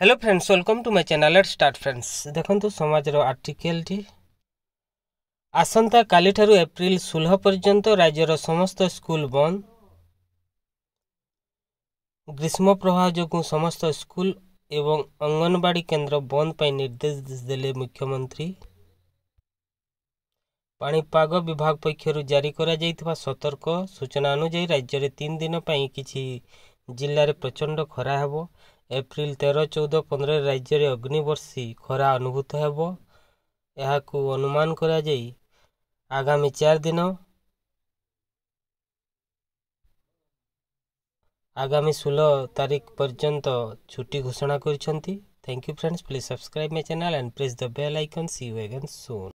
hello friends welcome to my channel at start friends ଦେଖନ୍ତୁ ସମାଜର ଆର୍ଟିକେଲ୍ଟି ଆସନ୍ତାକାଲିଠାରୁ ଏପ୍ରିଲ ଷୋହଳ ପର୍ଯ୍ୟନ୍ତ ରାଜ୍ୟର ସମସ୍ତ ସ୍କୁଲ୍ ବନ୍ଦ ଗ୍ରୀଷ୍ମ ପ୍ରବାହ ଯୋଗୁଁ ସମସ୍ତ ସ୍କୁଲ୍ ଏବଂ ଅଙ୍ଗନବାଡ଼ି କେନ୍ଦ୍ର ବନ୍ଦ ପାଇଁ ନିର୍ଦ୍ଦେଶ ଦେଲେ ମୁଖ୍ୟମନ୍ତ୍ରୀ ପାଣିପାଗ ବିଭାଗ ପକ୍ଷରୁ ଜାରି କରାଯାଇଥିବା ସତର୍କ ସୂଚନା ଅନୁଯାୟୀ ରାଜ୍ୟରେ ତିନି ଦିନ ପାଇଁ କିଛି ଜିଲ୍ଲାରେ ପ୍ରଚଣ୍ଡ ଖରା ହେବ ଏପ୍ରିଲ ତେର ଚଉଦ ପନ୍ଦରରେ ରାଜ୍ୟରେ ଅଗ୍ନିବର୍ଷୀ ଖରା ଅନୁଭୂତ ହେବ ଏହାକୁ ଅନୁମାନ କରାଯାଇ ଆଗାମୀ ଚାରି ଦିନ ଆଗାମୀ ଷୋହଳ ତାରିଖ ପର୍ଯ୍ୟନ୍ତ ଛୁଟି ଘୋଷଣା କରିଛନ୍ତି thank you friends please subscribe my channel and please the bell icon see you soan